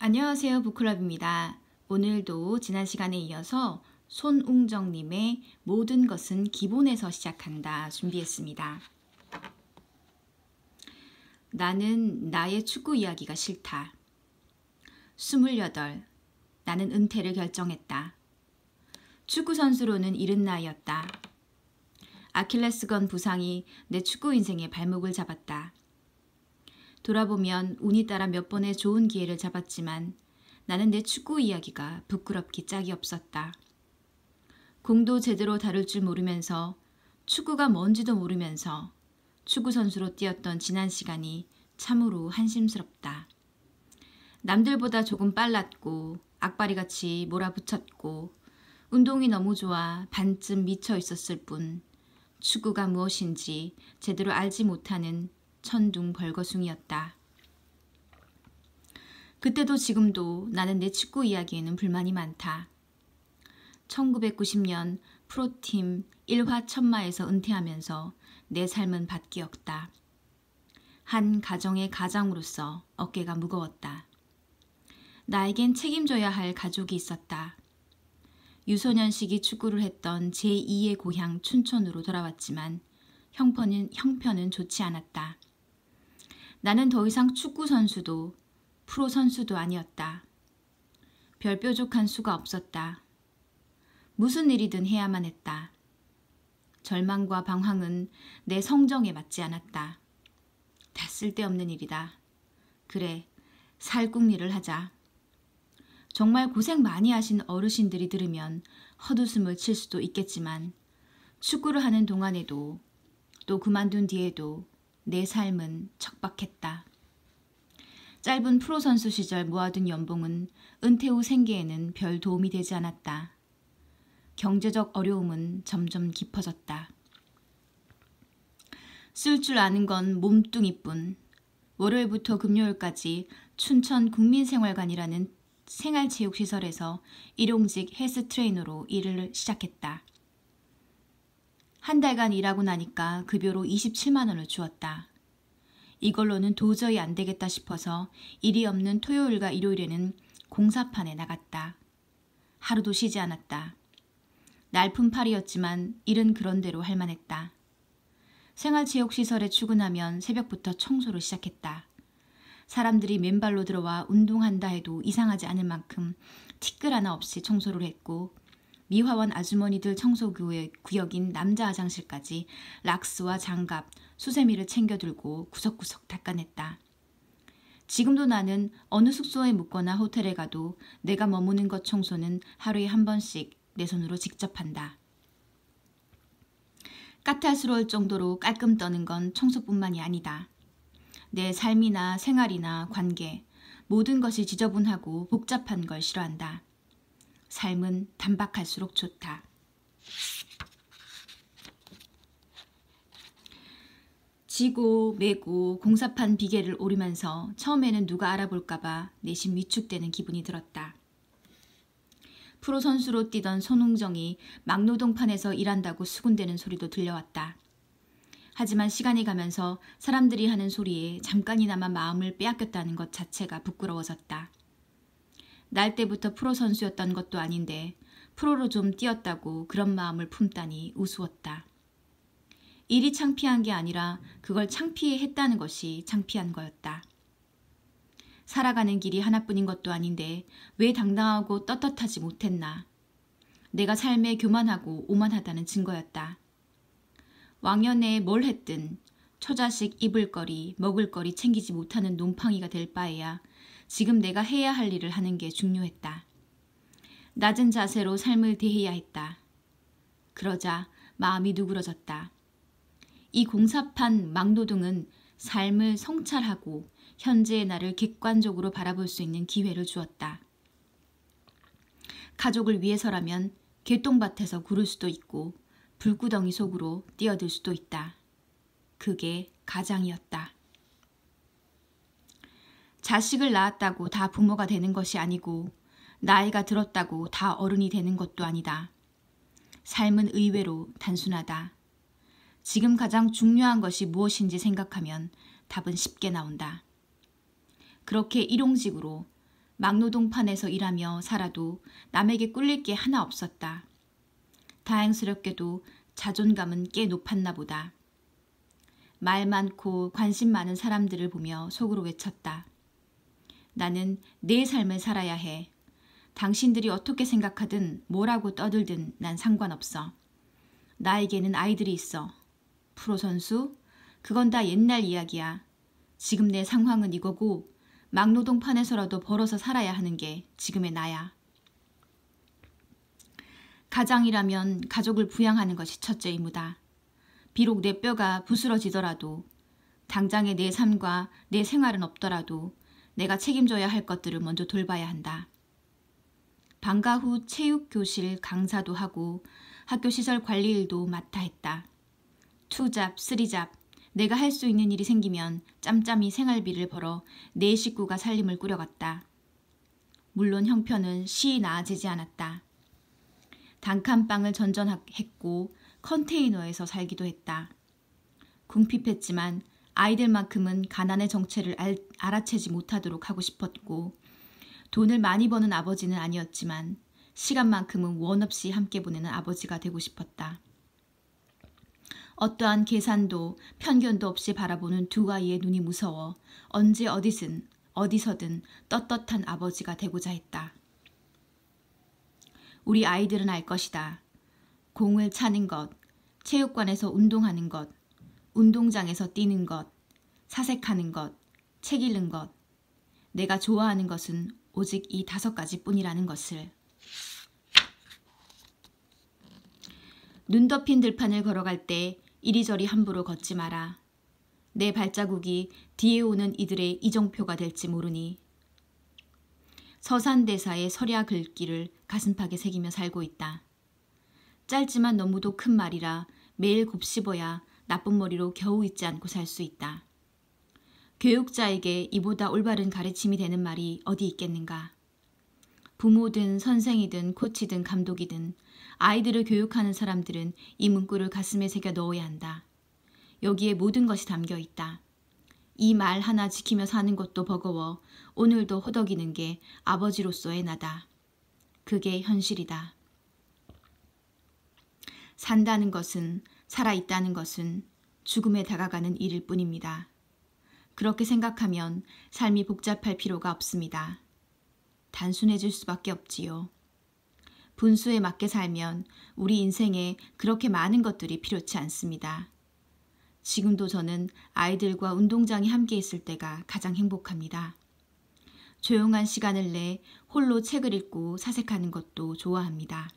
안녕하세요. 부클럽입니다. 오늘도 지난 시간에 이어서 손웅정님의 모든 것은 기본에서 시작한다 준비했습니다. 나는 나의 축구 이야기가 싫다. 28. 나는 은퇴를 결정했다. 축구선수로는 이른 나이였다. 아킬레스건 부상이 내 축구 인생의 발목을 잡았다. 돌아보면 운이 따라 몇 번의 좋은 기회를 잡았지만 나는 내 축구 이야기가 부끄럽기 짝이 없었다. 공도 제대로 다룰 줄 모르면서 축구가 뭔지도 모르면서 축구 선수로 뛰었던 지난 시간이 참으로 한심스럽다. 남들보다 조금 빨랐고 악바리같이 몰아붙였고 운동이 너무 좋아 반쯤 미쳐 있었을 뿐 축구가 무엇인지 제대로 알지 못하는 천둥 벌거숭이였다. 그때도 지금도 나는 내 축구 이야기에는 불만이 많다. 1990년 프로팀 1화 천마에서 은퇴하면서 내 삶은 바뀌었다. 한 가정의 가장으로서 어깨가 무거웠다. 나에겐 책임져야 할 가족이 있었다. 유소년 시기 축구를 했던 제2의 고향 춘천으로 돌아왔지만 형편은, 형편은 좋지 않았다. 나는 더 이상 축구 선수도 프로 선수도 아니었다. 별 뾰족한 수가 없었다. 무슨 일이든 해야만 했다. 절망과 방황은 내 성정에 맞지 않았다. 다 쓸데없는 일이다. 그래, 살궁리를 하자. 정말 고생 많이 하신 어르신들이 들으면 헛웃음을 칠 수도 있겠지만 축구를 하는 동안에도 또 그만둔 뒤에도 내 삶은 척박했다. 짧은 프로 선수 시절 모아둔 연봉은 은퇴 후 생계에는 별 도움이 되지 않았다. 경제적 어려움은 점점 깊어졌다. 쓸 줄 아는 건 몸뚱이뿐. 월요일부터 금요일까지 춘천 국민생활관이라는 생활체육시설에서 일용직 헬스 트레이너로 일을 시작했다. 한 달간 일하고 나니까 급여로 그 27만 원을 주었다. 이걸로는 도저히 안 되겠다 싶어서 일이 없는 토요일과 일요일에는 공사판에 나갔다. 하루도 쉬지 않았다. 날품팔이었지만 일은 그런대로 할만했다. 생활체육시설에 출근하면 새벽부터 청소를 시작했다. 사람들이 맨발로 들어와 운동한다 해도 이상하지 않을 만큼 티끌 하나 없이 청소를 했고 미화원 아주머니들 청소구역인 교회 남자 화장실까지 락스와 장갑, 수세미를 챙겨들고 구석구석 닦아냈다. 지금도 나는 어느 숙소에 묵거나 호텔에 가도 내가 머무는 것 청소는 하루에 한 번씩 내 손으로 직접 한다. 까탈스러울 정도로 깔끔 떠는 건 청소뿐만이 아니다. 내 삶이나 생활이나 관계, 모든 것이 지저분하고 복잡한 걸 싫어한다. 삶은 단박할수록 좋다. 지고 매고 공사판 비계를 오르면서 처음에는 누가 알아볼까봐 내심 위축되는 기분이 들었다. 프로 선수로 뛰던 손웅정이 막노동판에서 일한다고 수군대는 소리도 들려왔다. 하지만 시간이 가면서 사람들이 하는 소리에 잠깐이나마 마음을 빼앗겼다는 것 자체가 부끄러워졌다. 날 때부터 프로 선수였던 것도 아닌데 프로로 좀 뛰었다고 그런 마음을 품다니 우스웠다. 일이 창피한 게 아니라 그걸 창피해 했다는 것이 창피한 거였다. 살아가는 길이 하나뿐인 것도 아닌데 왜 당당하고 떳떳하지 못했나. 내가 삶에 교만하고 오만하다는 증거였다. 왕년에뭘 했든 처자식 입을거리, 먹을거리 챙기지 못하는 놈팡이가 될 바에야 지금 내가 해야 할 일을 하는 게 중요했다. 낮은 자세로 삶을 대해야 했다. 그러자 마음이 누그러졌다. 이 공사판 망노동은 삶을 성찰하고 현재의 나를 객관적으로 바라볼 수 있는 기회를 주었다. 가족을 위해서라면 개똥밭에서 구를 수도 있고 불구덩이 속으로 뛰어들 수도 있다. 그게 가장이었다. 자식을 낳았다고 다 부모가 되는 것이 아니고 나이가 들었다고 다 어른이 되는 것도 아니다. 삶은 의외로 단순하다. 지금 가장 중요한 것이 무엇인지 생각하면 답은 쉽게 나온다. 그렇게 일용직으로 막노동판에서 일하며 살아도 남에게 꿀릴 게 하나 없었다. 다행스럽게도 자존감은 꽤 높았나 보다. 말 많고 관심 많은 사람들을 보며 속으로 외쳤다. 나는 내 삶을 살아야 해. 당신들이 어떻게 생각하든 뭐라고 떠들든 난 상관없어. 나에게는 아이들이 있어. 프로 선수? 그건 다 옛날 이야기야. 지금 내 상황은 이거고 막노동판에서라도 벌어서 살아야 하는 게 지금의 나야. 가장이라면 가족을 부양하는 것이 첫째 의무다 비록 내 뼈가 부스러지더라도 당장의 내 삶과 내 생활은 없더라도 내가 책임져야 할 것들을 먼저 돌봐야 한다. 방과 후 체육교실 강사도 하고 학교 시설 관리 일도 맡아 했다. 투잡, 쓰리잡, 내가 할 수 있는 일이 생기면 짬짬이 생활비를 벌어 내 식구가 살림을 꾸려갔다. 물론 형편은 시이 나아지지 않았다. 단칸방을 전전했고 컨테이너에서 살기도 했다. 궁핍했지만 아이들만큼은 가난의 정체를 알, 아채지 못하도록 하고 싶었고 돈을 많이 버는 아버지는 아니었지만 시간만큼은 원 없이 함께 보내는 아버지가 되고 싶었다. 어떠한 계산도 편견도 없이 바라보는 두 아이의 눈이 무서워 언제 어디든 어디서든 떳떳한 아버지가 되고자 했다. 우리 아이들은 알 것이다. 공을 차는 것, 체육관에서 운동하는 것, 운동장에서 뛰는 것, 사색하는 것, 책 읽는 것, 내가 좋아하는 것은 오직 이 다섯 가지 뿐이라는 것을. 눈 덮인 들판을 걸어갈 때 이리저리 함부로 걷지 마라. 내 발자국이 뒤에 오는 이들의 이정표가 될지 모르니. 서산대사의 서야 글귀를 가슴팍에 새기며 살고 있다. 짧지만 너무도 큰 말이라 매일 곱씹어야 나쁜 머리로 겨우 잊지 않고 살 수 있다. 교육자에게 이보다 올바른 가르침이 되는 말이 어디 있겠는가. 부모든 선생이든 코치든 감독이든 아이들을 교육하는 사람들은 이 문구를 가슴에 새겨 넣어야 한다. 여기에 모든 것이 담겨 있다. 이 말 하나 지키며 사는 것도 버거워 오늘도 허덕이는 게 아버지로서의 나다. 그게 현실이다. 산다는 것은 살아있다는 것은 죽음에 다가가는 일일 뿐입니다. 그렇게 생각하면 삶이 복잡할 필요가 없습니다. 단순해질 수밖에 없지요. 분수에 맞게 살면 우리 인생에 그렇게 많은 것들이 필요치 않습니다. 지금도 저는 아이들과 운동장에 함께 있을 때가 가장 행복합니다. 조용한 시간을 내 홀로 책을 읽고 사색하는 것도 좋아합니다.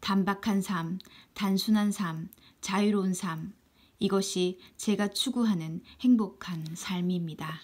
단박한 삶, 단순한 삶, 자유로운 삶. 이것이 제가 추구하는 행복한 삶입니다.